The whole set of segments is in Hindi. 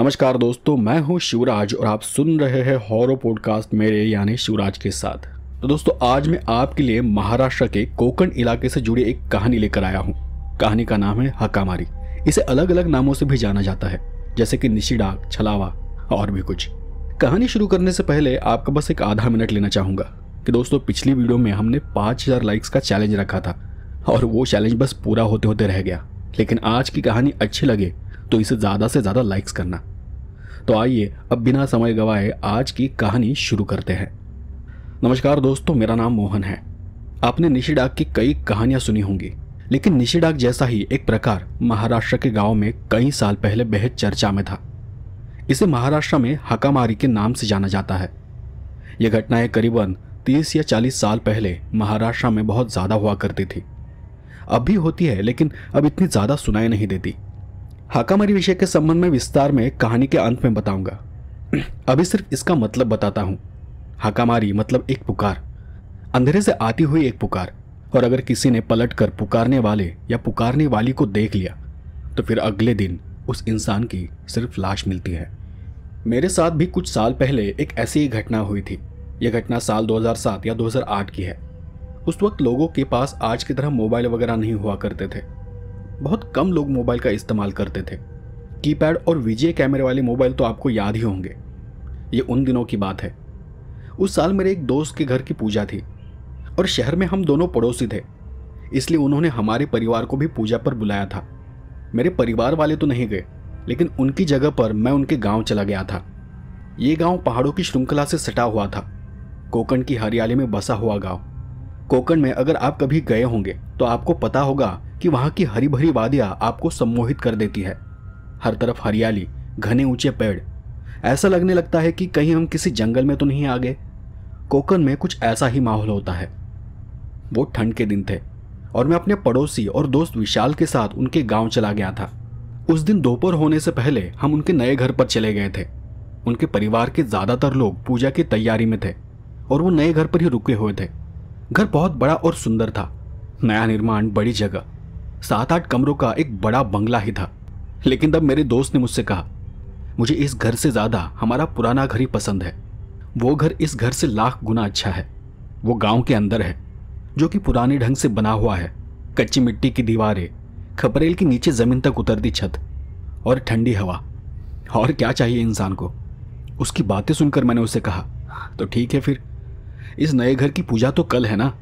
नमस्कार दोस्तों मैं हूं शिवराज और आप सुन रहे हैं हॉरो पॉडकास्ट मेरे यानी शिवराज के साथ तो दोस्तों आज मैं आपके लिए महाराष्ट्र के कोकण इलाके से जुड़ी एक कहानी लेकर आया हूं कहानी का नाम है हकामारी इसे अलग अलग नामों से भी जाना जाता है जैसे कि निशीडा छलावा और भी कुछ कहानी शुरू करने से पहले आपका बस एक आधा मिनट लेना चाहूंगा कि दोस्तों पिछली वीडियो में हमने 5000 लाइक्स का चैलेंज रखा था और वो चैलेंज बस पूरा होते होते रह गया लेकिन आज की कहानी अच्छी लगे तो इसे ज़्यादा से ज़्यादा लाइक्स करना तो आइए अब बिना समय गवाए आज की कहानी शुरू करते हैं नमस्कार दोस्तों मेरा नाम मोहन है आपने निशी डाक की कई कहानियां सुनी होंगी लेकिन निशी डाक जैसा ही एक प्रकार महाराष्ट्र के गांव में कई साल पहले बेहद चर्चा में था इसे महाराष्ट्र में हकामारी के नाम से जाना जाता है यह घटनाएं करीबन 30 या 40 साल पहले महाराष्ट्र में बहुत ज़्यादा हुआ करती थी अब भी होती है लेकिन अब इतनी ज़्यादा सुनाई नहीं देती हाकामारी विषय के संबंध में विस्तार में कहानी के अंत में बताऊंगा अभी सिर्फ इसका मतलब बताता हूँ हाकामारी मतलब एक पुकार अंधेरे से आती हुई एक पुकार और अगर किसी ने पलट कर पुकारने वाले या पुकारने वाली को देख लिया तो फिर अगले दिन उस इंसान की सिर्फ लाश मिलती है मेरे साथ भी कुछ साल पहले एक ऐसी ही घटना हुई थी यह घटना साल 2007 या 2008 की है उस वक्त लोगों के पास आज की तरह मोबाइल वगैरह नहीं हुआ करते थे बहुत कम लोग मोबाइल का इस्तेमाल करते थे कीपैड और विजय कैमरे वाले मोबाइल तो आपको याद ही होंगे ये उन दिनों की बात है उस साल मेरे एक दोस्त के घर की पूजा थी और शहर में हम दोनों पड़ोसी थे इसलिए उन्होंने हमारे परिवार को भी पूजा पर बुलाया था मेरे परिवार वाले तो नहीं गए लेकिन उनकी जगह पर मैं उनके गांव चला गया था ये गांव पहाड़ों की श्रृंखला से सटा हुआ था कोकण की हरियाली में बसा हुआ गांव कोकण में अगर आप कभी गए होंगे तो आपको पता होगा कि वहां की हरी भरी वादियां आपको सम्मोहित कर देती है हर तरफ हरियाली घने ऊंचे पेड़ ऐसा लगने लगता है कि कहीं हम किसी जंगल में तो नहीं आ गए कोकन में कुछ ऐसा ही माहौल होता है वो ठंड के दिन थे और मैं अपने पड़ोसी और दोस्त विशाल के साथ उनके गांव चला गया था उस दिन दोपहर होने से पहले हम उनके नए घर पर चले गए थे उनके परिवार के ज़्यादातर लोग पूजा की तैयारी में थे और वो नए घर पर ही रुके हुए थे घर बहुत बड़ा और सुंदर था नया निर्माण बड़ी जगह सात आठ कमरों का एक बड़ा बंगला ही था लेकिन तब मेरे दोस्त ने मुझसे कहा मुझे इस घर से ज़्यादा हमारा पुराना घर ही पसंद है वो घर इस घर से लाख गुना अच्छा है वो गांव के अंदर है जो कि पुराने ढंग से बना हुआ है कच्ची मिट्टी की दीवारें खपरेल के नीचे ज़मीन तक उतरती छत और ठंडी हवा और क्या चाहिए इंसान को उसकी बातें सुनकर मैंने उसे कहा तो ठीक है फिर इस नए घर की पूजा तो कल है ना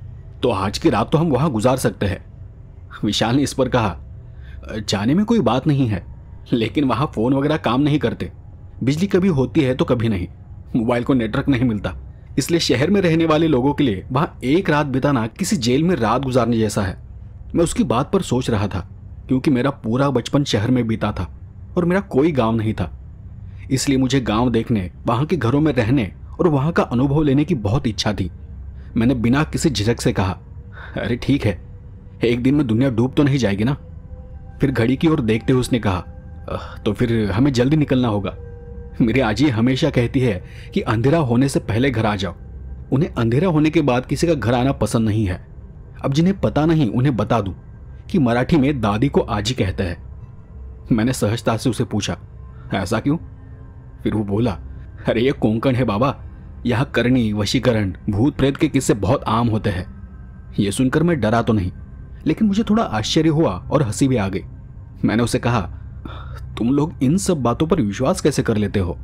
तो आज की रात तो हम वहाँ गुजार सकते हैं विशाल ने इस पर कहा जाने में कोई बात नहीं है लेकिन वहाँ फ़ोन वगैरह काम नहीं करते बिजली कभी होती है तो कभी नहीं मोबाइल को नेटवर्क नहीं मिलता इसलिए शहर में रहने वाले लोगों के लिए वहाँ एक रात बिताना किसी जेल में रात गुजारने जैसा है मैं उसकी बात पर सोच रहा था क्योंकि मेरा पूरा बचपन शहर में बीता था और मेरा कोई गांव नहीं था इसलिए मुझे गांव देखने वहाँ के घरों में रहने और वहाँ का अनुभव लेने की बहुत इच्छा थी मैंने बिना किसी झिझक से कहा अरे ठीक है एक दिन में दुनिया डूब तो नहीं जाएगी ना फिर घड़ी की ओर देखते हुए उसने कहा तो फिर हमें जल्दी निकलना होगा मेरी आजी हमेशा कहती है कि अंधेरा होने से पहले घर आ जाओ उन्हें अंधेरा होने के बाद किसी का घर आना पसंद नहीं है अब जिन्हें पता नहीं उन्हें बता दूं कि मराठी में दादी को आजी कहते हैं मैंने सहजता से उसे पूछा ऐसा क्यों फिर वो बोला अरे ये कोंकण है बाबा यहाँ करणी वशीकरण भूत प्रेत के किस्से बहुत आम होते हैं यह सुनकर मैं डरा तो नहीं लेकिन मुझे थोड़ा आश्चर्य हुआ और हंसी भी आ गई मैंने उसे कहा तुम लोग इन सब बातों पर विश्वास कैसे कर लेते हो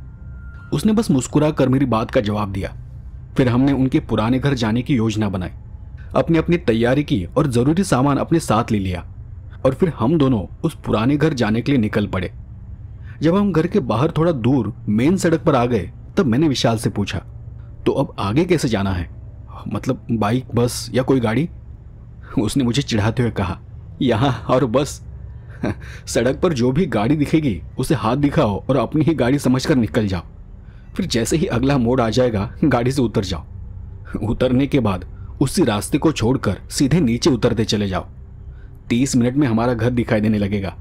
उसने बस मुस्कुरा कर मेरी बात का जवाब दिया फिर हमने उनके पुराने घर जाने की योजना बनाई अपनी अपनी तैयारी की और ज़रूरी सामान अपने साथ ले लिया और फिर हम दोनों उस पुराने घर जाने के लिए निकल पड़े जब हम घर के बाहर थोड़ा दूर मेन सड़क पर आ गए तब मैंने विशाल से पूछा तो अब आगे कैसे जाना है मतलब बाइक बस या कोई गाड़ी उसने मुझे चिढ़ाते हुए कहा यहाँ और बस सड़क पर जो भी गाड़ी दिखेगी उसे हाथ दिखाओ और अपनी ही गाड़ी समझकर निकल जाओ फिर जैसे ही अगला मोड़ आ जाएगा गाड़ी से उतर जाओ उतरने के बाद उसी रास्ते को छोड़कर सीधे नीचे उतरते चले जाओ तीस मिनट में हमारा घर दिखाई देने लगेगा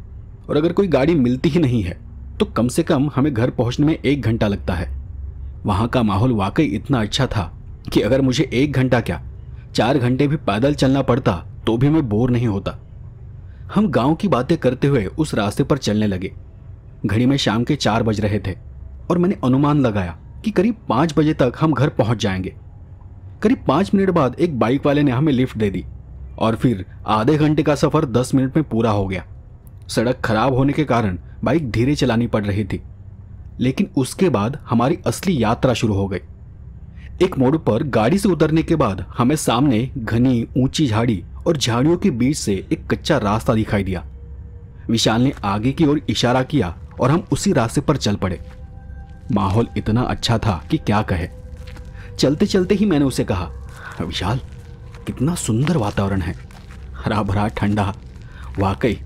और अगर कोई गाड़ी मिलती ही नहीं है तो कम से कम हमें घर पहुंचने में एक घंटा लगता है वहाँ का माहौल वाकई इतना अच्छा था कि अगर मुझे एक घंटा क्या चार घंटे भी पैदल चलना पड़ता तो भी मैं बोर नहीं होता हम गांव की बातें करते हुए उस रास्ते पर चलने लगे घड़ी में शाम के चार बज रहे थे और मैंने अनुमान लगाया कि करीब पाँच बजे तक हम घर पहुंच जाएंगे करीब पाँच मिनट बाद एक बाइक वाले ने हमें लिफ्ट दे दी और फिर आधे घंटे का सफ़र दस मिनट में पूरा हो गया सड़क खराब होने के कारण बाइक धीरे चलानी पड़ रही थी लेकिन उसके बाद हमारी असली यात्रा शुरू हो गई एक मोड़ पर गाड़ी से उतरने के बाद हमें सामने घनी ऊंची झाड़ी और झाड़ियों के बीच से एक कच्चा रास्ता दिखाई दिया विशाल ने आगे की ओर इशारा किया और हम उसी रास्ते पर चल पड़े माहौल इतना अच्छा था कि क्या कहे चलते चलते ही मैंने उसे कहा विशाल कितना सुंदर वातावरण है हरा भरा ठंडा वाकई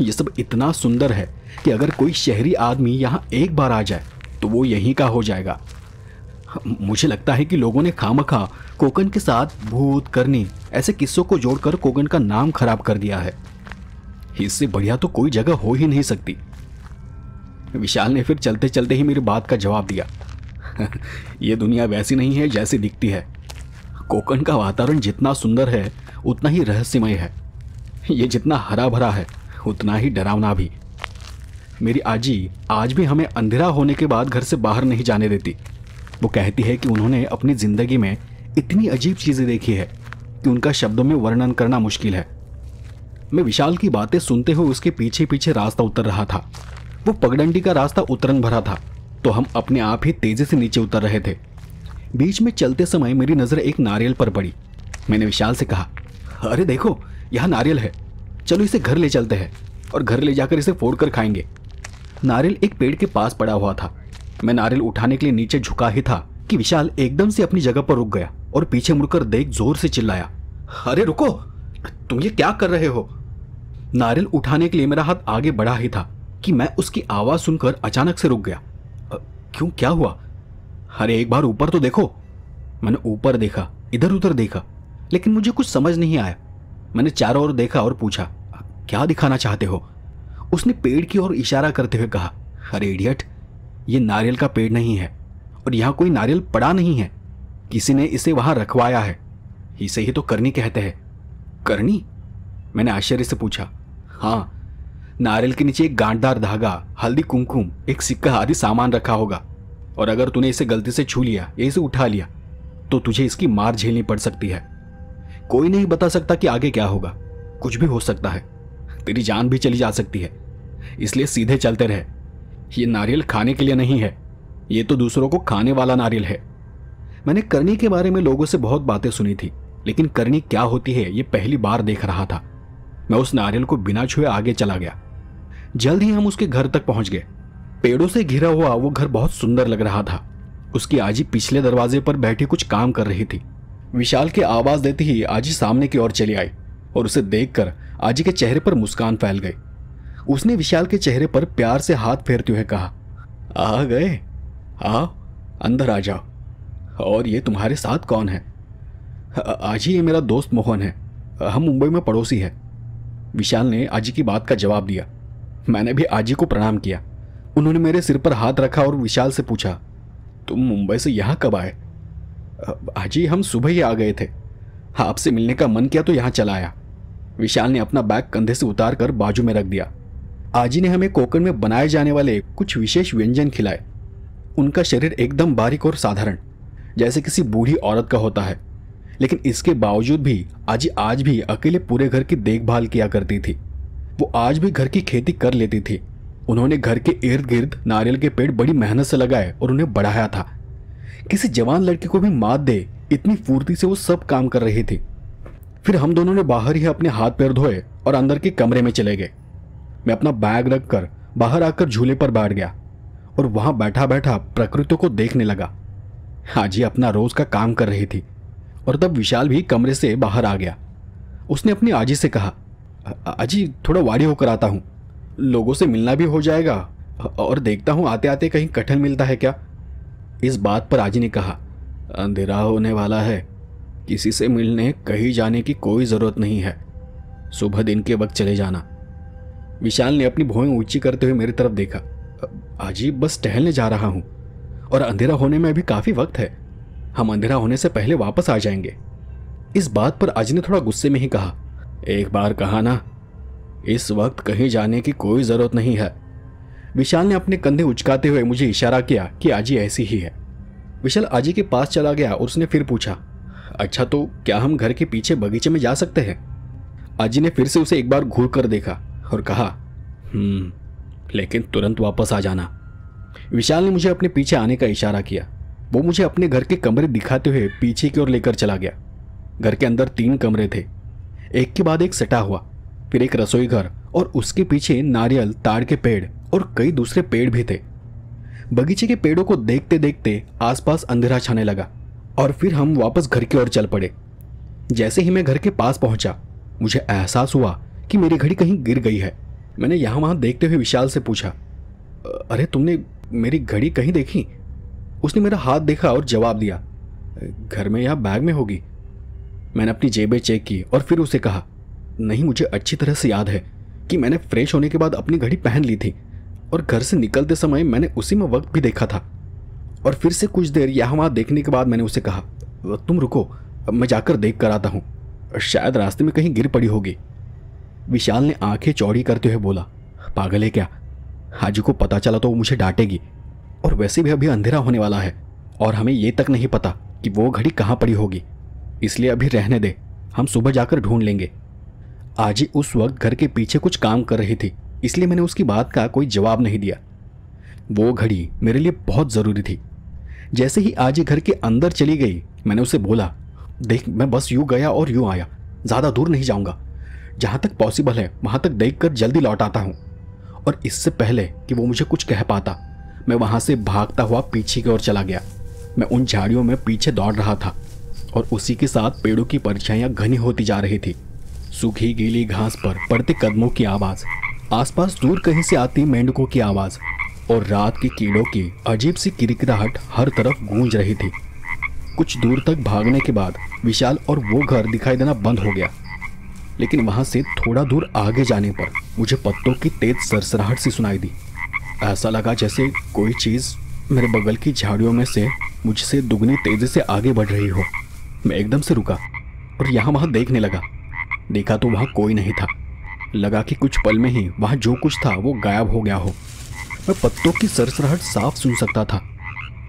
ये सब इतना सुंदर है कि अगर कोई शहरी आदमी यहाँ एक बार आ जाए तो वो यहीं का हो जाएगा मुझे लगता है कि लोगों ने खामखा कोकन के साथ भूत करनी ऐसे किस्सों को जोड़कर कोकन का नाम खराब कर दिया है इससे बढ़िया तो कोई जगह हो ही नहीं सकती विशाल ने फिर चलते चलते ही मेरी बात का जवाब दिया ये दुनिया वैसी नहीं है जैसी दिखती है कोकन का वातावरण जितना सुंदर है उतना ही रहस्यमय है ये जितना हरा भरा है उतना ही डरावना भी मेरी आजी आज भी हमें अंधेरा होने के बाद घर से बाहर नहीं जाने देती वो कहती है कि उन्होंने अपनी ज़िंदगी में इतनी अजीब चीज़ें देखी है कि उनका शब्दों में वर्णन करना मुश्किल है मैं विशाल की बातें सुनते हुए उसके पीछे पीछे रास्ता उतर रहा था वो पगडंडी का रास्ता उतरन भरा था तो हम अपने आप ही तेजी से नीचे उतर रहे थे बीच में चलते समय मेरी नज़र एक नारियल पर पड़ी मैंने विशाल से कहा अरे देखो यहाँ नारियल है चलो इसे घर ले चलते हैं और घर ले जाकर इसे फोड़ कर खाएंगे नारियल एक पेड़ के पास पड़ा हुआ था मैं नारियल उठाने के लिए नीचे झुका ही था कि विशाल एकदम से अपनी जगह पर रुक गया और पीछे मुड़कर देख जोर से चिल्लाया अरे रुको तुम ये क्या कर रहे हो नारियल उठाने के लिए मेरा हाथ आगे बढ़ा ही था कि मैं उसकी आवाज सुनकर अचानक से रुक गया क्यों क्या हुआ अरे एक बार ऊपर तो देखो मैंने ऊपर देखा इधर उधर देखा लेकिन मुझे कुछ समझ नहीं आया मैंने चारों ओर देखा और पूछा क्या दिखाना चाहते हो उसने पेड़ की ओर इशारा करते हुए कहा अरे इडियट ये नारियल का पेड़ नहीं है और यहाँ कोई नारियल पड़ा नहीं है किसी ने इसे वहां रखवाया है इसे ही तो करनी कहते हैं करनी मैंने आश्चर्य से पूछा हाँ नारियल के नीचे एक गांठदार धागा हल्दी कुमकुम एक सिक्का आदि सामान रखा होगा और अगर तूने इसे गलती से छू लिया या इसे उठा लिया तो तुझे इसकी मार झेलनी पड़ सकती है कोई नहीं बता सकता कि आगे क्या होगा कुछ भी हो सकता है तेरी जान भी चली जा सकती है इसलिए सीधे चलते रहे ये नारियल खाने के लिए नहीं है ये तो दूसरों को खाने वाला नारियल है मैंने करनी के बारे में लोगों से बहुत बातें सुनी थी लेकिन करनी क्या होती है ये पहली बार देख रहा था मैं उस नारियल को बिना छुए आगे चला गया जल्द ही हम उसके घर तक पहुंच गए पेड़ों से घिरा हुआ वो घर बहुत सुंदर लग रहा था उसकी आजी पिछले दरवाजे पर बैठी कुछ काम कर रही थी विशाल की आवाज देते ही आजी सामने की ओर चली आई और उसे देखकर आजी के चेहरे पर मुस्कान फैल गई उसने विशाल के चेहरे पर प्यार से हाथ फेरते हुए कहा आ गए आओ अंदर आ जाओ और ये तुम्हारे साथ कौन है आजी ये मेरा दोस्त मोहन है हम मुंबई में पड़ोसी है विशाल ने आजी की बात का जवाब दिया मैंने भी आजी को प्रणाम किया उन्होंने मेरे सिर पर हाथ रखा और विशाल से पूछा तुम मुंबई से यहाँ कब आए आजी हम सुबह ही आ गए थे आपसे मिलने का मन किया तो यहाँ चला आया विशाल ने अपना बैग कंधे से उतार कर बाजू में रख दिया आजी ने हमें कोकण में बनाए जाने वाले कुछ विशेष व्यंजन खिलाए उनका शरीर एकदम बारीक और साधारण जैसे किसी बूढ़ी औरत का होता है लेकिन इसके बावजूद भी आजी आज भी अकेले पूरे घर की देखभाल किया करती थी वो आज भी घर की खेती कर लेती थी उन्होंने घर के इर्द गिर्द नारियल के पेड़ बड़ी मेहनत से लगाए और उन्हें बढ़ाया था किसी जवान लड़की को भी मात दे इतनी फुर्ती से वो सब काम कर रही थी फिर हम दोनों ने बाहर ही अपने हाथ पैर धोए और अंदर के कमरे में चले गए मैं अपना बैग रख कर बाहर आकर झूले पर बैठ गया और वहां बैठा बैठा प्रकृति को देखने लगा हाजी अपना रोज का काम कर रही थी और तब विशाल भी कमरे से बाहर आ गया उसने अपनी आजी से कहा आजी थोड़ा वाड़ी होकर आता हूँ लोगों से मिलना भी हो जाएगा और देखता हूँ आते आते कहीं कठिन मिलता है क्या इस बात पर आजी ने कहा अंधेरा होने वाला है किसी से मिलने कहीं जाने की कोई ज़रूरत नहीं है सुबह दिन के वक्त चले जाना विशाल ने अपनी भौहें ऊंची करते हुए मेरी तरफ देखा आजी बस टहलने जा रहा हूँ और अंधेरा होने में अभी काफ़ी वक्त है हम अंधेरा होने से पहले वापस आ जाएंगे इस बात पर अज ने थोड़ा गुस्से में ही कहा एक बार कहा ना इस वक्त कहीं जाने की कोई ज़रूरत नहीं है विशाल ने अपने कंधे उचकाते हुए मुझे इशारा किया कि आजी ऐसी ही है विशाल आजी के पास चला गया और उसने फिर पूछा अच्छा तो क्या हम घर के पीछे बगीचे में जा सकते हैं आजी ने फिर से उसे एक बार घूर कर देखा और कहा हम्म, लेकिन तुरंत वापस आ जाना विशाल ने मुझे अपने पीछे आने का इशारा किया वो मुझे अपने घर के कमरे दिखाते हुए पीछे की ओर लेकर चला गया घर के अंदर तीन कमरे थे एक के बाद एक सटा हुआ फिर एक रसोई घर और उसके पीछे नारियल ताड़ के पेड़ और कई दूसरे पेड़ भी थे बगीचे के पेड़ों को देखते देखते आसपास अंधेरा छाने लगा और फिर हम वापस घर की ओर चल पड़े जैसे ही मैं घर के पास पहुंचा मुझे एहसास हुआ कि मेरी घड़ी कहीं गिर गई है मैंने यहाँ वहाँ देखते हुए विशाल से पूछा अरे तुमने मेरी घड़ी कहीं देखी उसने मेरा हाथ देखा और जवाब दिया घर में या बैग में होगी मैंने अपनी जेबें चेक की और फिर उसे कहा नहीं मुझे अच्छी तरह से याद है कि मैंने फ्रेश होने के बाद अपनी घड़ी पहन ली थी और घर से निकलते समय मैंने उसी में वक्त भी देखा था और फिर से कुछ देर यहाँ वहाँ देखने के बाद मैंने उसे कहा तुम रुको मैं जाकर देख कर आता हूँ शायद रास्ते में कहीं गिर पड़ी होगी विशाल ने आंखें चौड़ी करते हुए बोला पागल है क्या हाजी को पता चला तो वो मुझे डांटेगी और वैसे भी अभी अंधेरा होने वाला है और हमें ये तक नहीं पता कि वो घड़ी कहाँ पड़ी होगी इसलिए अभी रहने दे हम सुबह जाकर ढूंढ लेंगे आजी उस वक्त घर के पीछे कुछ काम कर रही थी इसलिए मैंने उसकी बात का कोई जवाब नहीं दिया वो घड़ी मेरे लिए बहुत ज़रूरी थी जैसे ही आजी घर के अंदर चली गई मैंने उसे बोला देख मैं बस यूँ गया और यूँ आया ज़्यादा दूर नहीं जाऊँगा जहाँ तक पॉसिबल है वहाँ तक देख कर जल्दी लौट आता हूँ और इससे पहले कि वो मुझे कुछ कह पाता मैं वहाँ से भागता हुआ पीछे की ओर चला गया मैं उन झाड़ियों में पीछे दौड़ रहा था और उसी के साथ पेड़ों की परछाइयाँ घनी होती जा रही थी सूखी गीली घास पर पड़ते कदमों की आवाज़ आसपास दूर कहीं से आती मेंढकों की आवाज़ और रात के कीड़ों की अजीब सी किरकिराहट हर तरफ गूंज रही थी कुछ दूर तक भागने के बाद विशाल और वो घर दिखाई देना बंद हो गया लेकिन वहां से थोड़ा दूर आगे जाने पर मुझे पत्तों की तेज सरसराहट सी सुनाई दी ऐसा लगा जैसे कोई चीज़ मेरे बगल की झाड़ियों में से मुझसे दुगनी तेजी से आगे बढ़ रही हो मैं एकदम से रुका और यहाँ वहाँ देखने लगा देखा तो वहाँ कोई नहीं था लगा कि कुछ पल में ही वहाँ जो कुछ था वो गायब हो गया हो मैं पत्तों की सरसराहट साफ सुन सकता था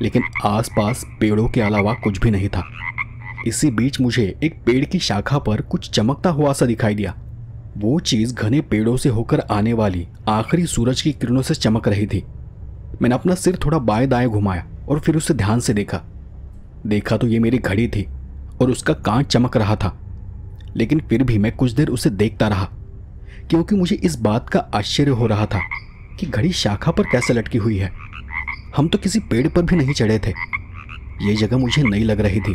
लेकिन आसपास पेड़ों के अलावा कुछ भी नहीं था इसी बीच मुझे एक पेड़ की शाखा पर कुछ चमकता हुआ सा दिखाई दिया वो चीज़ घने पेड़ों से होकर आने वाली आखिरी सूरज की किरणों से चमक रही थी मैंने अपना सिर थोड़ा बाएं दाएं घुमाया और फिर उसे ध्यान से देखा देखा तो ये मेरी घड़ी थी और उसका कांच चमक रहा था लेकिन फिर भी मैं कुछ देर उसे देखता रहा क्योंकि मुझे इस बात का आश्चर्य हो रहा था कि घड़ी शाखा पर कैसे लटकी हुई है हम तो किसी पेड़ पर भी नहीं चढ़े थे ये जगह मुझे नई लग रही थी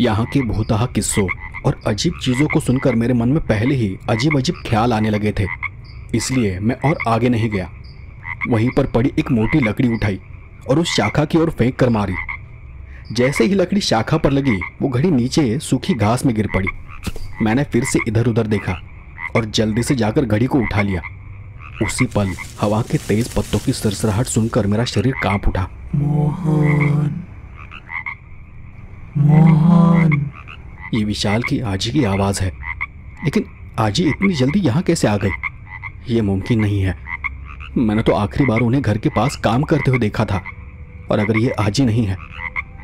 यहाँ के भूतहा किस्सों और अजीब चीज़ों को सुनकर मेरे मन में पहले ही अजीब अजीब ख्याल आने लगे थे इसलिए मैं और आगे नहीं गया वहीं पर पड़ी एक मोटी लकड़ी उठाई और उस शाखा की ओर फेंक कर मारी जैसे ही लकड़ी शाखा पर लगी वो घड़ी नीचे सूखी घास में गिर पड़ी मैंने फिर से इधर उधर देखा और जल्दी से जाकर घड़ी को उठा लिया उसी पल हवा के तेज पत्तों की सरसराहट सुनकर मेरा शरीर कांप उठा मोहन मोहन ये विशाल की आजी की आवाज़ है लेकिन आजी इतनी जल्दी यहाँ कैसे आ गई ये मुमकिन नहीं है मैंने तो आखिरी बार उन्हें घर के पास काम करते हुए देखा था और अगर ये आजी नहीं है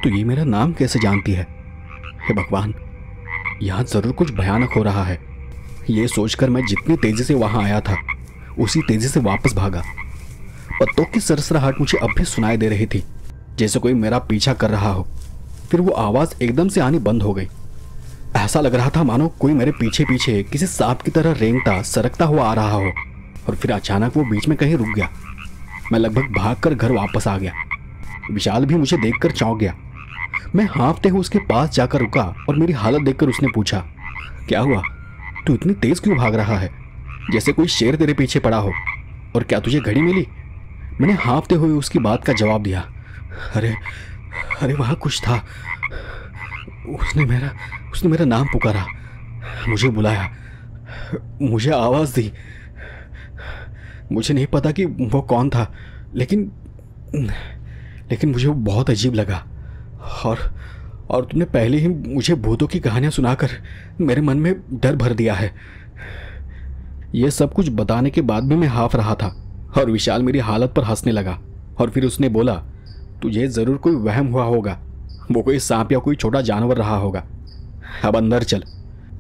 तो ये मेरा नाम कैसे जानती है हे भगवान यहाँ ज़रूर कुछ भयानक हो रहा है ये सोचकर मैं जितनी तेज़ी से वहां आया था उसी तेज़ी से वापस भागा पत्तों की सरसराहट मुझे अब भी सुनाई दे रही थी जैसे कोई मेरा पीछा कर रहा हो फिर वो आवाज़ एकदम से आनी बंद हो गई ऐसा लग रहा था मानो कोई मेरे पीछे पीछे किसी सांप की तरह रेंगता सरकता हुआ आ रहा हो और फिर अचानक वो बीच में कहीं रुक गया मैं लगभग भाग कर घर वापस आ गया विशाल भी मुझे देख कर चौंक गया मैं हाँफते हुए उसके पास जाकर रुका और मेरी हालत देखकर उसने पूछा क्या हुआ तू इतनी तेज़ क्यों भाग रहा है जैसे कोई शेर तेरे पीछे पड़ा हो और क्या तुझे घड़ी मिली मैंने हाँफते हुए उसकी बात का जवाब दिया अरे अरे वहाँ कुछ था उसने मेरा उसने मेरा नाम पुकारा मुझे बुलाया मुझे आवाज़ दी मुझे नहीं पता कि वो कौन था लेकिन लेकिन मुझे वो बहुत अजीब लगा और और तुमने पहले ही मुझे भूतों की कहानियाँ सुनाकर मेरे मन में डर भर दिया है यह सब कुछ बताने के बाद भी मैं हाफ रहा था और विशाल मेरी हालत पर हंसने लगा और फिर उसने बोला तुझे ज़रूर कोई वहम हुआ होगा वो कोई सांप या कोई छोटा जानवर रहा होगा अब अंदर चल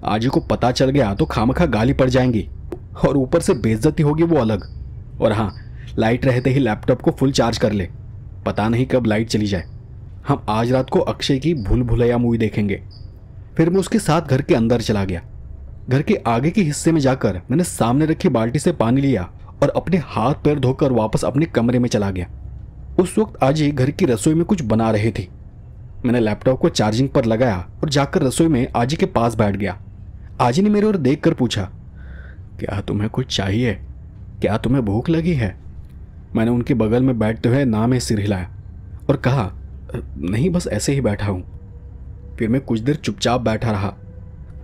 आजी को पता चल गया तो खामखा गाली पड़ जाएंगी और ऊपर से बेइज्जती होगी वो अलग और हाँ लाइट रहते ही लैपटॉप को फुल चार्ज कर ले पता नहीं कब लाइट चली जाए हम आज रात को अक्षय की भूल भुलैया मूवी देखेंगे फिर मैं उसके साथ घर के अंदर चला गया घर के आगे के हिस्से में जाकर मैंने सामने रखी बाल्टी से पानी लिया और अपने हाथ पैर धोकर वापस अपने कमरे में चला गया उस वक्त आजी घर की रसोई में कुछ बना रहे थे मैंने लैपटॉप को चार्जिंग पर लगाया और जाकर रसोई में आजी के पास बैठ गया आजी ने मेरे ओर देख कर पूछा क्या तुम्हें कुछ चाहिए क्या तुम्हें भूख लगी है मैंने उनके बगल में बैठते हुए नाम में सिर हिलाया और कहा नहीं बस ऐसे ही बैठा हूँ फिर मैं कुछ देर चुपचाप बैठा रहा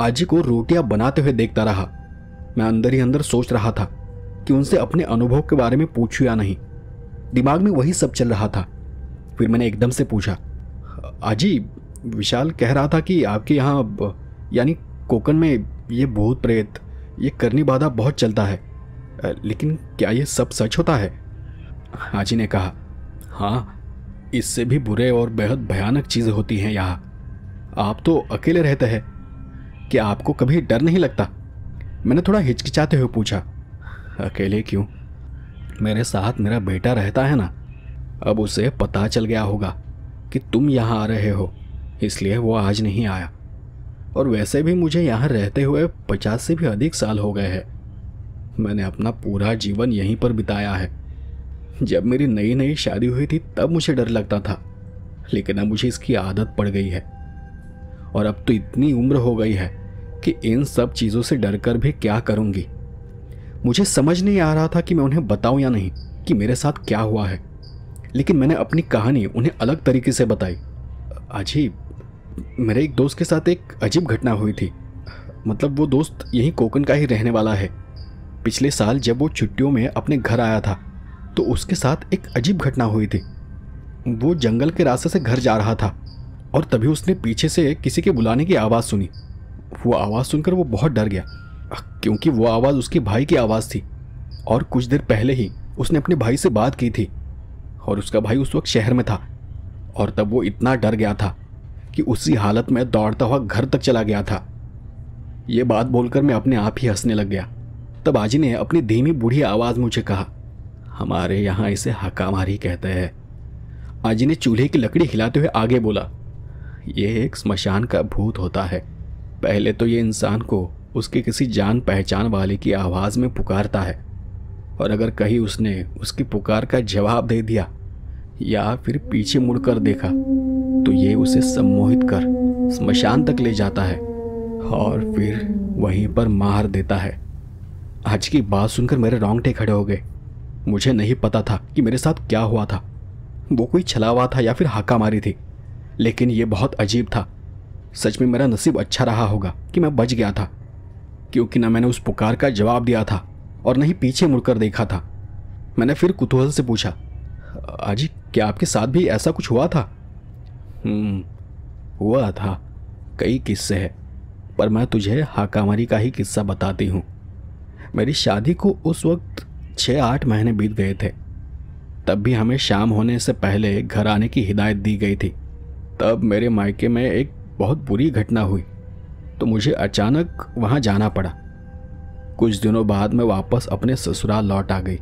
आजी को रोटियां बनाते हुए देखता रहा मैं अंदर ही अंदर सोच रहा था कि उनसे अपने अनुभव के बारे में पूछू या नहीं दिमाग में वही सब चल रहा था फिर मैंने एकदम से पूछा आजी विशाल कह रहा था कि आपके यहाँ यानी कोकन में ये भूत प्रेत ये करनी बाधा बहुत चलता है लेकिन क्या ये सब सच होता है हाजी ने कहा हाँ इससे भी बुरे और बेहद भयानक चीज़ें होती हैं यहाँ आप तो अकेले रहते हैं क्या आपको कभी डर नहीं लगता मैंने थोड़ा हिचकिचाते हुए पूछा अकेले क्यों मेरे साथ मेरा बेटा रहता है ना अब उसे पता चल गया होगा कि तुम यहाँ आ रहे हो इसलिए वो आज नहीं आया और वैसे भी मुझे यहाँ रहते हुए पचास से भी अधिक साल हो गए हैं मैंने अपना पूरा जीवन यहीं पर बिताया है जब मेरी नई नई शादी हुई थी तब मुझे डर लगता था लेकिन अब मुझे इसकी आदत पड़ गई है और अब तो इतनी उम्र हो गई है कि इन सब चीज़ों से डर कर भी क्या करूँगी मुझे समझ नहीं आ रहा था कि मैं उन्हें बताऊं या नहीं कि मेरे साथ क्या हुआ है लेकिन मैंने अपनी कहानी उन्हें अलग तरीके से बताई अजीब मेरे एक दोस्त के साथ एक अजीब घटना हुई थी मतलब वो दोस्त यहीं कोकन का ही रहने वाला है पिछले साल जब वो छुट्टियों में अपने घर आया था तो उसके साथ एक अजीब घटना हुई थी वो जंगल के रास्ते से घर जा रहा था और तभी उसने पीछे से किसी के बुलाने की आवाज़ सुनी वो आवाज़ सुनकर वो बहुत डर गया क्योंकि वो आवाज़ उसके भाई की आवाज़ थी और कुछ देर पहले ही उसने अपने भाई से बात की थी और उसका भाई उस वक्त शहर में था और तब वो इतना डर गया था कि उसी हालत में दौड़ता हुआ घर तक चला गया था ये बात बोलकर मैं अपने आप ही हंसने लग गया तब आजी ने अपनी धीमी बूढ़ी आवाज़ मुझे कहा हमारे यहाँ इसे हकामारी कहते हैं आजी ने चूल्हे की लकड़ी हिलाते हुए आगे बोला यह एक स्मशान का भूत होता है पहले तो ये इंसान को उसके किसी जान पहचान वाले की आवाज़ में पुकारता है और अगर कहीं उसने उसकी पुकार का जवाब दे दिया या फिर पीछे मुड़कर देखा तो ये उसे सम्मोहित कर स्मशान तक ले जाता है और फिर वहीं पर मार देता है आज की बात सुनकर मेरे रोंगटे खड़े हो गए मुझे नहीं पता था कि मेरे साथ क्या हुआ था वो कोई छलावा था या फिर हाका मारी थी लेकिन ये बहुत अजीब था सच में मेरा नसीब अच्छा रहा होगा कि मैं बच गया था क्योंकि ना मैंने उस पुकार का जवाब दिया था और न ही पीछे मुड़कर देखा था मैंने फिर कुतूहल से पूछा आजी क्या आपके साथ भी ऐसा कुछ हुआ था हम्म, हुआ था कई किस्से हैं पर मैं तुझे हाकामारी का ही किस्सा बताती हूँ मेरी शादी को उस वक्त छः आठ महीने बीत गए थे तब भी हमें शाम होने से पहले घर आने की हिदायत दी गई थी तब मेरे मायके में एक बहुत बुरी घटना हुई तो मुझे अचानक वहाँ जाना पड़ा कुछ दिनों बाद मैं वापस अपने ससुराल लौट आ गई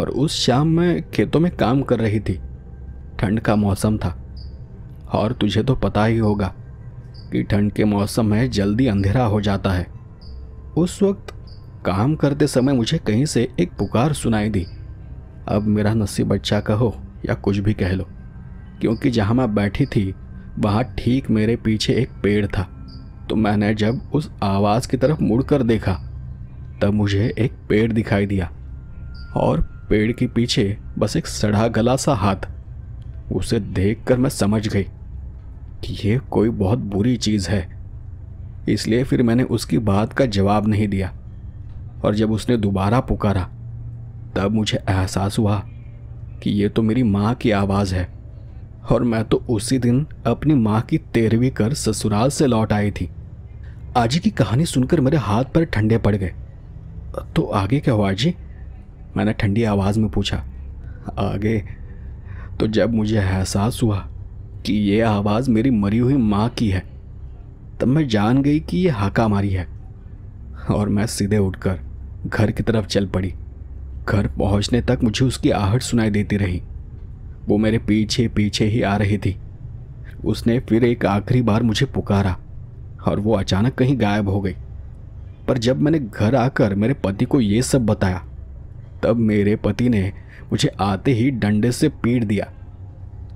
और उस शाम मैं खेतों में काम कर रही थी ठंड का मौसम था और तुझे तो पता ही होगा कि ठंड के मौसम में जल्दी अंधेरा हो जाता है उस वक्त काम करते समय मुझे कहीं से एक पुकार सुनाई दी अब मेरा नसीब अच्छा कहो या कुछ भी कह लो क्योंकि जहाँ मैं बैठी थी वहाँ ठीक मेरे पीछे एक पेड़ था तो मैंने जब उस आवाज़ की तरफ मुड़कर देखा तब मुझे एक पेड़ दिखाई दिया और पेड़ के पीछे बस एक सड़ा गला सा हाथ उसे देखकर मैं समझ गई कि यह कोई बहुत बुरी चीज़ है इसलिए फिर मैंने उसकी बात का जवाब नहीं दिया और जब उसने दोबारा पुकारा तब मुझे एहसास हुआ कि ये तो मेरी माँ की आवाज़ है और मैं तो उसी दिन अपनी माँ की तेरहवीं कर ससुराल से लौट आई थी आजी की कहानी सुनकर मेरे हाथ पर ठंडे पड़ गए तो आगे क्या हुआ आजी मैंने ठंडी आवाज़ में पूछा आगे तो जब मुझे एहसास हुआ कि यह आवाज़ मेरी मरी हुई माँ की है तब मैं जान गई कि यह हाका मारी है और मैं सीधे उठकर घर की तरफ चल पड़ी घर पहुंचने तक मुझे उसकी आहट सुनाई देती रही वो मेरे पीछे पीछे ही आ रही थी उसने फिर एक आखिरी बार मुझे पुकारा और वो अचानक कहीं गायब हो गई पर जब मैंने घर आकर मेरे पति को ये सब बताया तब मेरे पति ने मुझे आते ही डंडे से पीट दिया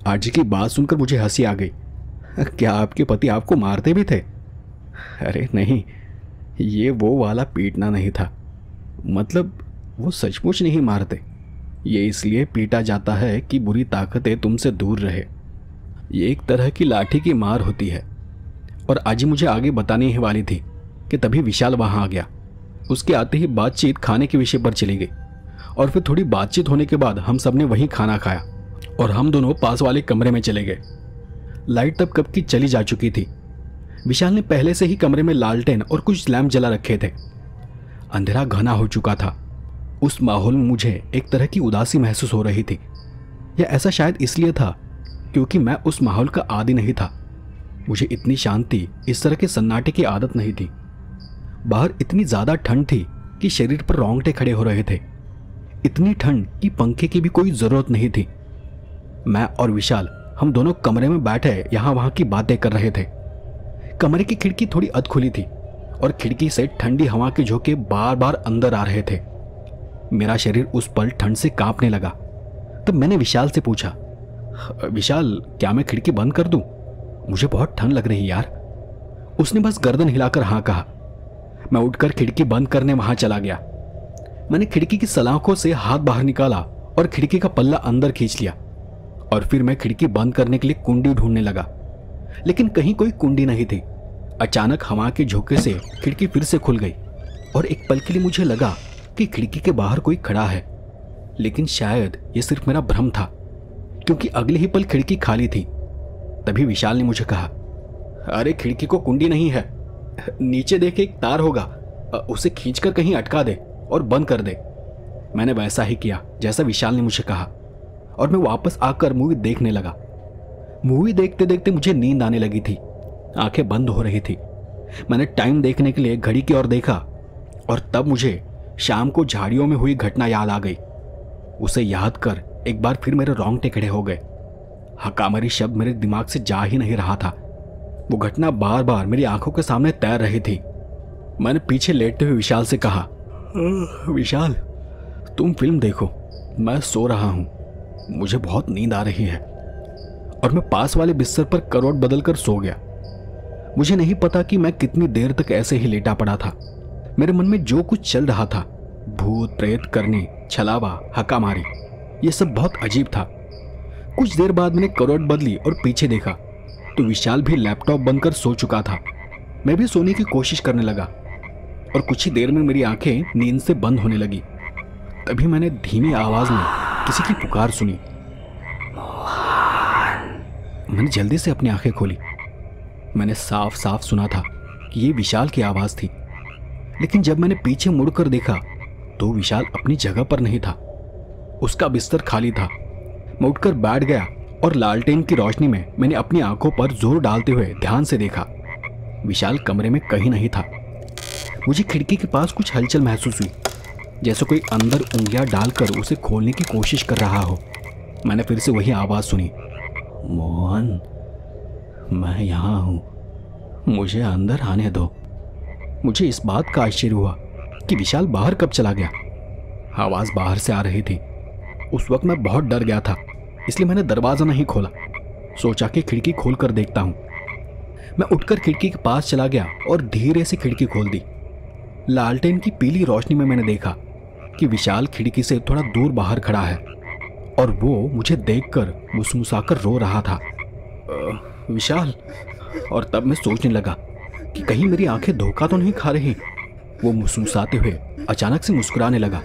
आज की बात सुनकर मुझे हंसी आ गई क्या आपके पति आपको मारते भी थे अरे नहीं ये वो वाला पीटना नहीं था मतलब वो सचमुच नहीं मारते ये इसलिए पीटा जाता है कि बुरी ताकतें तुमसे दूर रहे ये एक तरह की लाठी की मार होती है और आजी मुझे आगे बताने ही वाली थी कि तभी विशाल वहाँ आ गया उसके आते ही बातचीत खाने के विषय पर चली गई और फिर थोड़ी बातचीत होने के बाद हम सब ने वहीं खाना खाया और हम दोनों पास वाले कमरे में चले गए लाइट तब कब की चली जा चुकी थी विशाल ने पहले से ही कमरे में लालटेन और कुछ लैम्प जला रखे थे अंधेरा घना हो चुका था उस माहौल में मुझे एक तरह की उदासी महसूस हो रही थी या ऐसा शायद इसलिए था क्योंकि मैं उस माहौल का आदि नहीं था मुझे इतनी शांति इस तरह के सन्नाटे की आदत नहीं थी बाहर इतनी ज़्यादा ठंड थी कि शरीर पर रोंगटे खड़े हो रहे थे इतनी ठंड कि पंखे की भी कोई ज़रूरत नहीं थी मैं और विशाल हम दोनों कमरे में बैठे यहाँ वहाँ की बातें कर रहे थे कमरे की खिड़की थोड़ी अध खुली थी और खिड़की से ठंडी हवा के झोंके बार बार अंदर आ रहे थे मेरा शरीर उस पल ठंड से कांपने लगा तब मैंने विशाल से पूछा विशाल क्या मैं खिड़की बंद कर दूं? मुझे बहुत ठंड लग रही यार उसने बस गर्दन हिलाकर हाँ कहा मैं उठकर खिड़की बंद करने वहां चला गया मैंने खिड़की की सलाखों से हाथ बाहर निकाला और खिड़की का पल्ला अंदर खींच लिया और फिर मैं खिड़की बंद करने के लिए कुंडी ढूंढने लगा लेकिन कहीं कोई कुंडी नहीं थी अचानक हवा के झोंके से खिड़की फिर से खुल गई और एक पल के लिए मुझे लगा कि खिड़की के बाहर कोई खड़ा है लेकिन शायद यह सिर्फ मेरा भ्रम था क्योंकि अगले ही पल खिड़की खाली थी तभी विशाल ने मुझे कहा अरे खिड़की को कुंडी नहीं है नीचे देखे एक तार होगा उसे खींचकर कहीं अटका दे और बंद कर दे मैंने वैसा ही किया जैसा विशाल ने मुझे कहा और मैं वापस आकर मूवी देखने लगा मूवी देखते देखते मुझे नींद आने लगी थी आंखें बंद हो रही थी मैंने टाइम देखने के लिए घड़ी की ओर देखा और तब मुझे शाम को झाड़ियों में हुई घटना याद आ गई उसे याद कर एक बार फिर मेरे रोंगटे खड़े हो गए हकामरी शब्द मेरे दिमाग से जा ही नहीं रहा था वो घटना बार बार मेरी आंखों के सामने तैर रही थी मैंने पीछे लेटते हुए विशाल से कहा विशाल तुम फिल्म देखो मैं सो रहा हूं मुझे बहुत नींद आ रही है और मैं पास वाले बिस्तर पर करोट बदलकर सो गया मुझे नहीं पता कि मैं कितनी देर तक ऐसे ही लेटा पड़ा था मेरे मन में जो कुछ चल रहा था भूत प्रेत करनी छलावा हकामारी ये सब बहुत अजीब था कुछ देर बाद मैंने करवट बदली और पीछे देखा तो विशाल भी लैपटॉप बंद कर सो चुका था मैं भी सोने की कोशिश करने लगा और कुछ ही देर में मेरी आंखें नींद से बंद होने लगी तभी मैंने धीमी आवाज में किसी की पुकार सुनी मैंने जल्दी से अपनी आंखें खोली मैंने साफ साफ सुना था कि ये विशाल की आवाज़ थी लेकिन जब मैंने पीछे मुड़कर देखा तो विशाल अपनी जगह पर नहीं था उसका बिस्तर खाली था मैं उठकर बैठ गया और लालटेन की रोशनी में मैंने अपनी आंखों पर जोर डालते हुए ध्यान से देखा विशाल कमरे में कहीं नहीं था मुझे खिड़की के पास कुछ हलचल महसूस हुई जैसे कोई अंदर उंगलियां डालकर उसे खोलने की कोशिश कर रहा हो मैंने फिर से वही आवाज़ सुनी मोहन मैं यहाँ हूँ मुझे अंदर आने दो मुझे इस बात का आश्चर्य हुआ कि विशाल बाहर कब चला गया आवाज़ बाहर से आ रही थी उस वक्त मैं बहुत डर गया था इसलिए मैंने दरवाज़ा नहीं खोला सोचा कि खिड़की खोल कर देखता हूँ मैं उठकर खिड़की के पास चला गया और धीरे से खिड़की खोल दी लालटेन की पीली रोशनी में मैंने देखा कि विशाल खिड़की से थोड़ा दूर बाहर खड़ा है और वो मुझे देखकर मुसमुसाकर रो रहा था विशाल और तब मैं सोचने लगा कि कहीं मेरी आंखें धोखा तो नहीं खा रही वो मुसमुसाते हुए अचानक से मुस्कुराने लगा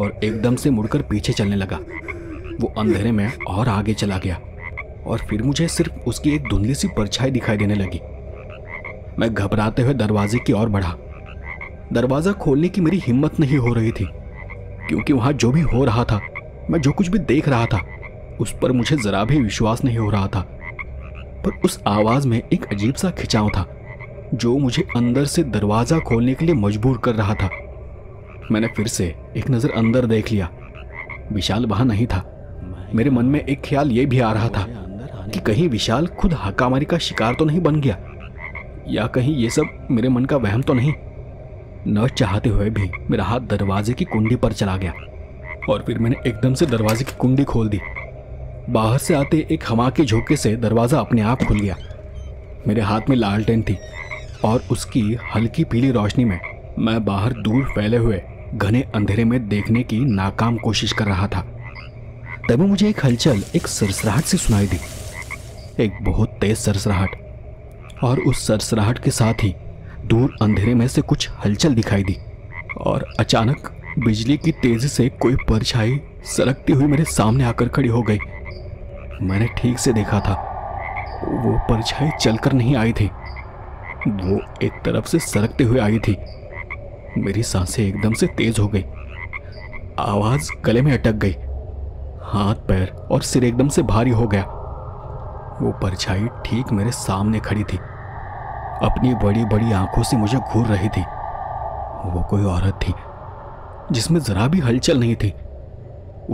और एकदम से मुड़कर पीछे चलने लगा वो अंधेरे में और आगे चला गया और फिर मुझे सिर्फ उसकी एक धुंधली सी परछाई दिखाई देने लगी मैं घबराते हुए दरवाजे की ओर बढ़ा दरवाज़ा खोलने की मेरी हिम्मत नहीं हो रही थी क्योंकि वहां जो भी हो रहा था मैं जो कुछ भी देख रहा था उस पर मुझे ज़रा भी विश्वास नहीं हो रहा था पर उस आवाज़ में एक अजीब सा खिंचाव था जो मुझे अंदर से दरवाज़ा खोलने के लिए मजबूर कर रहा था मैंने फिर से एक नज़र अंदर देख लिया विशाल वहां नहीं था मेरे मन में एक ख्याल ये भी आ रहा था कि कहीं विशाल खुद हकामारी का शिकार तो नहीं बन गया या कहीं ये सब मेरे मन का वहम तो नहीं न चाहते हुए भी मेरा हाथ दरवाजे की कुंडी पर चला गया और फिर मैंने एकदम से दरवाजे की कुंडी खोल दी बाहर से आते एक के झोंके से दरवाज़ा अपने आप खुल गया मेरे हाथ में लालटेन थी और उसकी हल्की पीली रोशनी में मैं बाहर दूर फैले हुए घने अंधेरे में देखने की नाकाम कोशिश कर रहा था तभी मुझे एक हलचल एक सरसराहट से सुनाई दी एक बहुत तेज सरसराहट और उस सरसराहट के साथ ही दूर अंधेरे में से कुछ हलचल दिखाई दी और अचानक बिजली की तेजी से कोई परछाई सरकती हुई मेरे सामने आकर खड़ी हो गई मैंने ठीक से देखा था वो परछाई चलकर नहीं आई थी वो एक तरफ से सरकते हुए आई थी मेरी सांसें एकदम से तेज हो गई आवाज गले में अटक गई हाथ पैर और सिर एकदम से भारी हो गया वो परछाई ठीक मेरे सामने खड़ी थी अपनी बड़ी बड़ी आंखों से मुझे घूर रही थी वो कोई औरत थी जिसमें जरा भी हलचल नहीं थी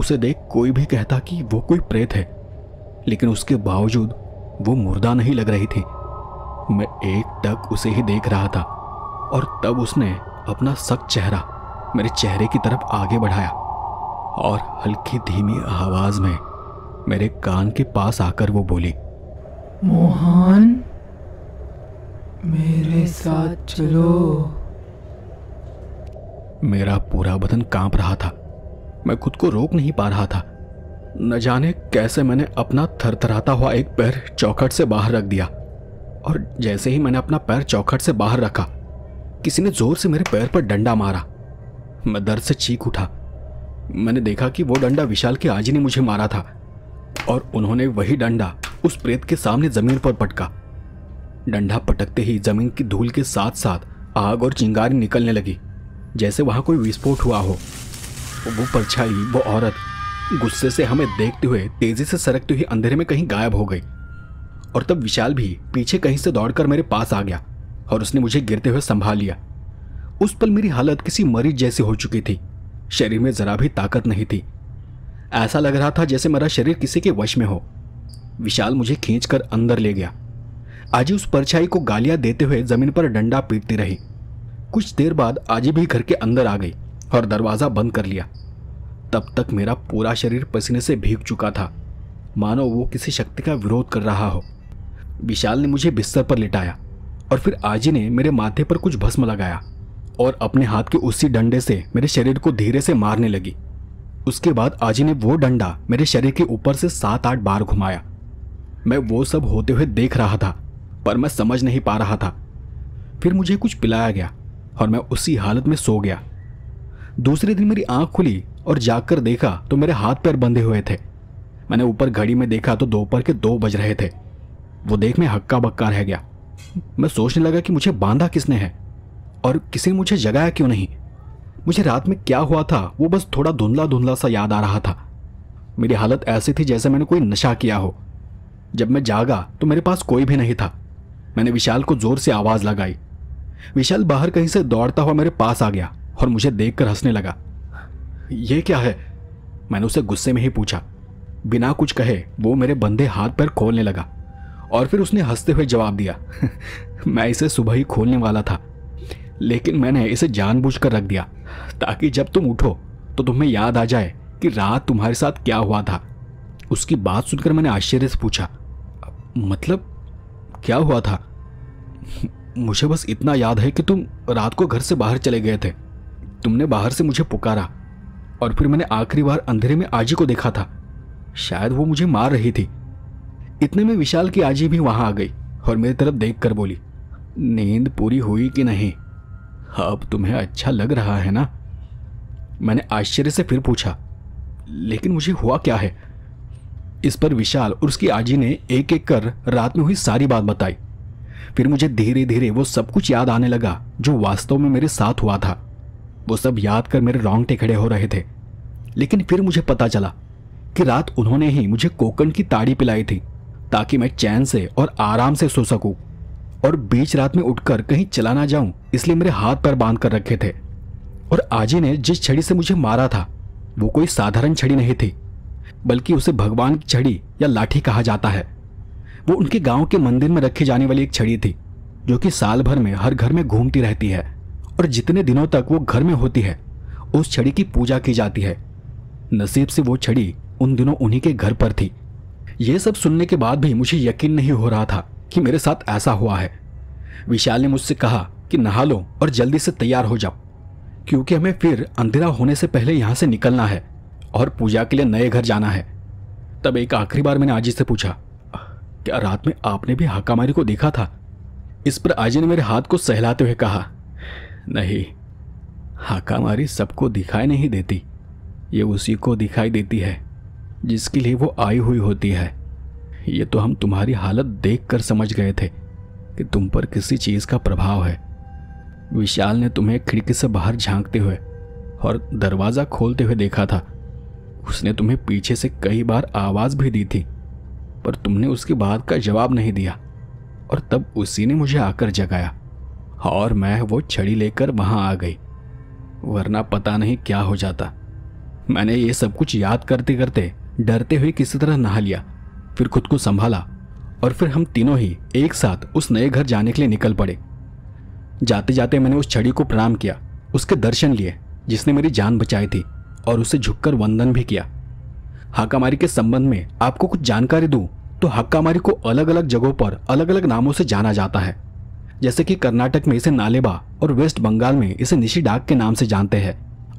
उसे देख कोई भी कहता कि वो कोई प्रेत है लेकिन उसके बावजूद वो मुर्दा नहीं लग रही थी मैं एक तक उसे ही देख रहा था और तब उसने अपना सख्त चेहरा मेरे चेहरे की तरफ आगे बढ़ाया और हल्की धीमी आवाज में मेरे कान के पास आकर वो बोली मोहन मेरे साथ चलो मेरा पूरा बदन कांप रहा था मैं खुद को रोक नहीं पा रहा था न जाने कैसे मैंने अपना थरथराता हुआ एक पैर चौखट से बाहर रख दिया और जैसे ही मैंने अपना पैर चौखट से बाहर रखा किसी ने जोर से मेरे पैर पर डंडा मारा मैं दर्द से चीख उठा मैंने देखा कि वो डंडा विशाल के आजी ने मुझे मारा था और उन्होंने वही डंडा उस प्रेत के सामने जमीन पर पटका डंडा पटकते ही जमीन की धूल के साथ साथ आग और चिंगारी निकलने लगी जैसे वहां कोई विस्फोट हुआ हो वो परछाई वो औरत गुस्से से हमें देखते हुए तेजी से सरकती हुई अंधेरे में कहीं गायब हो गई और तब विशाल भी पीछे कहीं से दौड़कर मेरे पास आ गया और उसने मुझे गिरते हुए संभाल लिया उस पल मेरी हालत किसी मरीज जैसी हो चुकी थी शरीर में जरा भी ताकत नहीं थी ऐसा लग रहा था जैसे मेरा शरीर किसी के वश में हो विशाल मुझे खींचकर अंदर ले गया आजी उस परछाई को गालियां देते हुए जमीन पर डंडा पीटती रही कुछ देर बाद आजी भी घर के अंदर आ गई और दरवाज़ा बंद कर लिया तब तक मेरा पूरा शरीर पसीने से भीग चुका था मानो वो किसी शक्ति का विरोध कर रहा हो विशाल ने मुझे बिस्तर पर लिटाया और फिर आजी ने मेरे माथे पर कुछ भस्म लगाया और अपने हाथ के उसी डंडे से मेरे शरीर को धीरे से मारने लगी उसके बाद आजी ने वो डंडा मेरे शरीर के ऊपर से सात आठ बार घुमाया मैं वो सब होते हुए देख रहा था पर मैं समझ नहीं पा रहा था फिर मुझे कुछ पिलाया गया और मैं उसी हालत में सो गया दूसरे दिन मेरी आंख खुली और जाकर देखा तो मेरे हाथ पैर बंधे हुए थे मैंने ऊपर घड़ी में देखा तो दोपहर के दो बज रहे थे वो देख मैं हक्का बक्का रह गया मैं सोचने लगा कि मुझे बांधा किसने है और किसी ने मुझे जगाया क्यों नहीं मुझे रात में क्या हुआ था वो बस थोड़ा धुंधला धुंधला सा याद आ रहा था मेरी हालत ऐसी थी जैसे मैंने कोई नशा किया हो जब मैं जागा तो मेरे पास कोई भी नहीं था मैंने विशाल को जोर से आवाज़ लगाई विशाल बाहर कहीं से दौड़ता हुआ मेरे पास आ गया और मुझे देखकर हंसने लगा ये क्या है मैंने उसे गुस्से में ही पूछा बिना कुछ कहे वो मेरे बंधे हाथ पैर खोलने लगा और फिर उसने हंसते हुए जवाब दिया मैं इसे सुबह ही खोलने वाला था लेकिन मैंने इसे जानबूझकर रख दिया ताकि जब तुम उठो तो तुम्हें याद आ जाए कि रात तुम्हारे साथ क्या हुआ था उसकी बात सुनकर मैंने आश्चर्य से पूछा मतलब क्या हुआ था मुझे बस इतना याद है कि तुम रात को घर से बाहर चले गए थे तुमने बाहर से मुझे पुकारा और फिर मैंने आखिरी बार अंधेरे में आजी को देखा था शायद वो मुझे मार रही थी इतने में विशाल की आजी भी वहां आ गई और मेरी तरफ देख कर बोली नींद पूरी हुई कि नहीं अब तुम्हें अच्छा लग रहा है ना मैंने आश्चर्य से फिर पूछा लेकिन मुझे हुआ क्या है इस पर विशाल और उसकी आजी ने एक एक कर रात में हुई सारी बात बताई फिर मुझे धीरे धीरे वो सब कुछ याद आने लगा जो वास्तव में मेरे साथ हुआ था वो सब याद कर मेरे रोंगटे खड़े हो रहे थे लेकिन फिर मुझे पता चला कि रात उन्होंने ही मुझे कोकण की ताड़ी पिलाई थी ताकि मैं चैन से और आराम से सो सकूं और बीच रात में उठकर कहीं चला ना जाऊं इसलिए मेरे हाथ पर बांध कर रखे थे और आजी ने जिस छड़ी से मुझे मारा था वो कोई साधारण छड़ी नहीं थी बल्कि उसे भगवान की छड़ी या लाठी कहा जाता है वो उनके गांव के मंदिर में रखी जाने वाली एक छड़ी थी जो कि साल भर में हर घर में घूमती रहती है और जितने दिनों तक वो घर में होती है उस छड़ी की पूजा की जाती है नसीब से वो छड़ी उन दिनों उन्हीं के घर पर थी यह सब सुनने के बाद भी मुझे यकीन नहीं हो रहा था कि मेरे साथ ऐसा हुआ है विशाल ने मुझसे कहा कि नहा लो और जल्दी से तैयार हो जाओ क्योंकि हमें फिर अंधेरा होने से पहले यहाँ से निकलना है और पूजा के लिए नए घर जाना है तब एक आखिरी बार मैंने आजी से पूछा क्या रात में आपने भी हाकामारी को देखा था इस पर आजी ने मेरे हाथ को सहलाते हुए कहा नहीं हाकामारी सबको दिखाई नहीं देती ये उसी को दिखाई देती है जिसके लिए वो आई हुई होती है ये तो हम तुम्हारी हालत देखकर समझ गए थे कि तुम पर किसी चीज़ का प्रभाव है विशाल ने तुम्हें खिड़की से बाहर झांकते हुए और दरवाज़ा खोलते हुए देखा था उसने तुम्हें पीछे से कई बार आवाज़ भी दी थी पर तुमने उसकी बात का जवाब नहीं दिया और तब उसी ने मुझे आकर जगाया और मैं वो छड़ी लेकर वहाँ आ गई वरना पता नहीं क्या हो जाता मैंने ये सब कुछ याद करते करते डरते हुए किसी तरह नहा लिया फिर खुद को संभाला और फिर हम तीनों ही एक साथ उस नए घर जाने के लिए निकल पड़े जाते जाते मैंने उस छड़ी को प्रणाम किया उसके दर्शन लिए जिसने मेरी जान बचाई थी और उसे झुककर वंदन भी किया हाकामारी के संबंध में आपको कुछ जानकारी दूं तो हक्कामारी को अलग अलग जगहों पर अलग अलग नामों से जाना जाता है जैसे कि कर्नाटक में इसे नालेबा और वेस्ट बंगाल में इसे निशी डाक के नाम से जानते हैं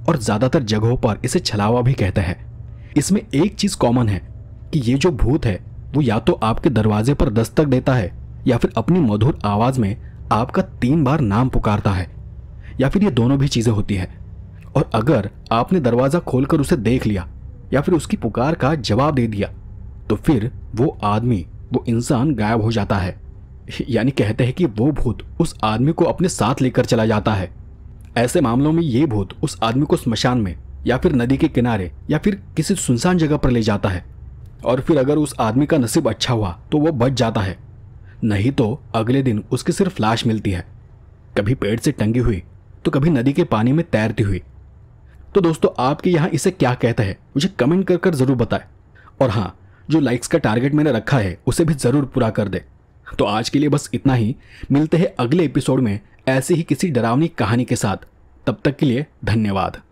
और ज़्यादातर जगहों पर इसे छलावा भी कहते हैं इसमें एक चीज कॉमन है कि ये जो भूत है वो या तो आपके दरवाजे पर दस्तक देता है या फिर अपनी मधुर आवाज में आपका तीन बार नाम पुकारता है या फिर ये दोनों भी चीजें होती है और अगर आपने दरवाजा खोलकर उसे देख लिया या फिर उसकी पुकार का जवाब दे दिया तो फिर वो आदमी वो इंसान गायब हो जाता है यानी कहते हैं कि वो भूत उस आदमी को अपने साथ लेकर चला जाता है ऐसे मामलों में ये भूत उस आदमी को स्मशान में या फिर नदी के किनारे या फिर किसी सुनसान जगह पर ले जाता है और फिर अगर उस आदमी का नसीब अच्छा हुआ तो वह बच जाता है नहीं तो अगले दिन उसकी सिर्फ लाश मिलती है कभी पेड़ से टंगी हुई तो कभी नदी के पानी में तैरती हुई तो दोस्तों आपके यहाँ इसे क्या कहते हैं मुझे कमेंट कर कर ज़रूर बताए और हाँ जो लाइक्स का टारगेट मैंने रखा है उसे भी ज़रूर पूरा कर दे तो आज के लिए बस इतना ही मिलते हैं अगले एपिसोड में ऐसी ही किसी डरावनी कहानी के साथ तब तक के लिए धन्यवाद